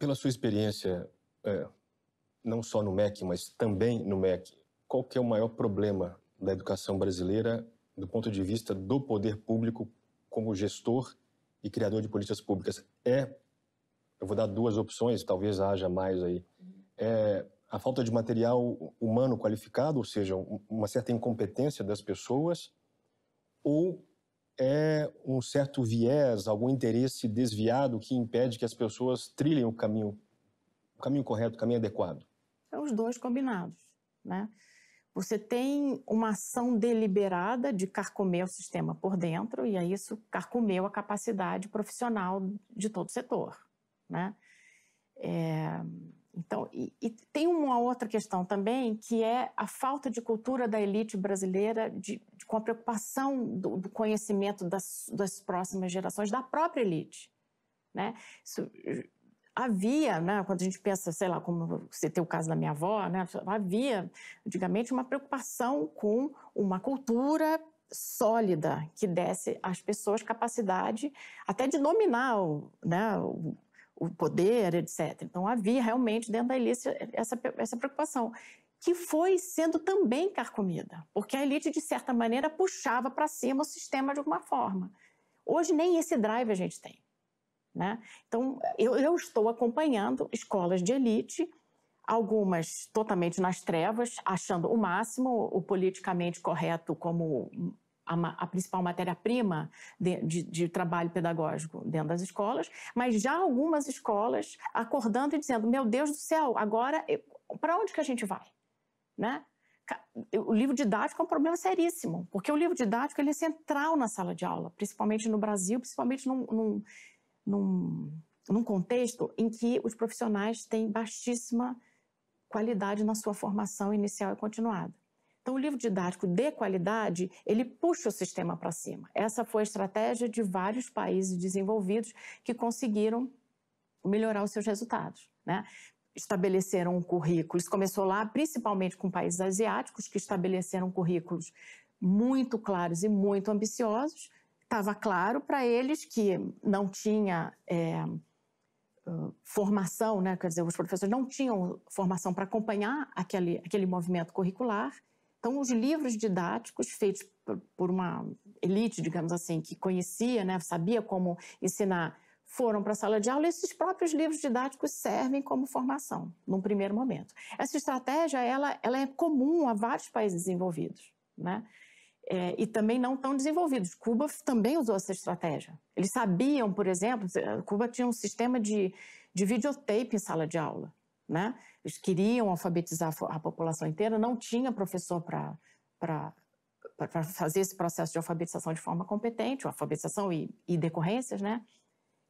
Pela sua experiência, é, não só no MEC, mas também no MEC, qual que é o maior problema da educação brasileira do ponto de vista do poder público como gestor e criador de políticas públicas? É, eu vou dar duas opções, talvez haja mais aí. É a falta de material humano qualificado, ou seja, uma certa incompetência das pessoas, ou é um certo viés, algum interesse desviado que impede que as pessoas trilhem o caminho, o caminho correto, o caminho adequado? São é os dois combinados, né? Você tem uma ação deliberada de carcomer o sistema por dentro, e aí isso carcomeu a capacidade profissional de todo o setor. Né? É, então, e, e, tem uma outra questão também, que é a falta de cultura da elite brasileira de, com a preocupação do, do conhecimento das, das, próximas gerações, da própria elite. Né? Isso, havia, né, quando a gente pensa, sei lá, como você tem o caso da minha avó, né, havia antigamente uma preocupação com uma cultura sólida que desse às pessoas capacidade até de dominar o, né, o, o poder, etc. Então havia realmente dentro da elite essa, essa preocupação que foi sendo também carcomida, porque a elite, de certa maneira, puxava para cima o sistema de alguma forma. Hoje, nem esse drive a gente tem. Né? Então, eu, eu estou acompanhando escolas de elite, algumas totalmente nas trevas, achando o máximo, o politicamente correto como a, a principal matéria-prima de, de, de, trabalho pedagógico dentro das escolas, mas já algumas escolas acordando e dizendo: meu Deus do céu, agora para onde que a gente vai? né? O livro didático é um problema seríssimo, porque o livro didático ele é central na sala de aula, principalmente no Brasil, principalmente num, num, num, num contexto em que os profissionais têm baixíssima qualidade na sua formação inicial e continuada. Então, o livro didático de qualidade, ele puxa o sistema para cima. Essa foi a estratégia de vários países desenvolvidos que conseguiram melhorar os seus resultados. Né? estabeleceram um currículo. começou lá, principalmente com países asiáticos, que estabeleceram currículos muito claros e muito ambiciosos. Estava claro para eles que não tinha é, formação, né? quer dizer, os professores não tinham formação para acompanhar aquele, aquele movimento curricular. Então, os livros didáticos feitos por uma elite, digamos assim, que conhecia, né? sabia como ensinar foram para a sala de aula e esses próprios livros didáticos servem como formação, num primeiro momento. Essa estratégia ela, ela é comum a vários países desenvolvidos, né? É, e também não tão desenvolvidos. Cuba também usou essa estratégia. Eles sabiam, por exemplo, eh, Cuba tinha um sistema de, de videotape em sala de aula. Né? Eles queriam alfabetizar a população inteira, não tinha professor para fazer esse processo de alfabetização de forma competente, alfabetização e, e decorrências, né?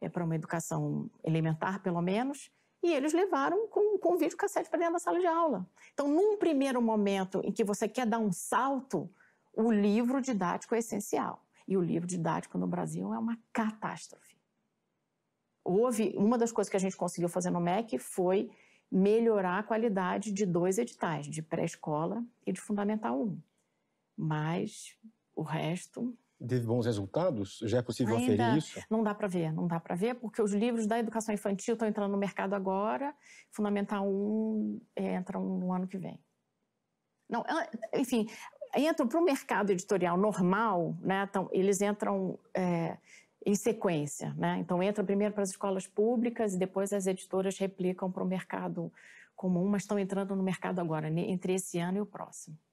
é, para uma educação elementar, pelo menos, e eles levaram com, com um vídeo cassete para dentro da sala de aula. Então, num primeiro momento em que você quer dar um salto, o livro didático é essencial. E o livro didático no Brasil é uma catástrofe. Houve uma das coisas que a gente conseguiu fazer no MEC foi melhorar a qualidade de dois editais, de pré-escola e de fundamental 1. Mas o resto teve bons resultados? Já é possível Ainda aferir isso? Não dá para ver, não dá para ver, porque os livros da educação infantil estão entrando no mercado agora, Fundamental 1 é, eh, entra no ano que vem. Não, enfim, entram para o mercado editorial normal, né, então, eles entram é, em sequência. Né? Então, entram primeiro para as escolas públicas e depois as editoras replicam para o mercado comum, mas estão entrando no mercado agora, entre esse ano e o próximo.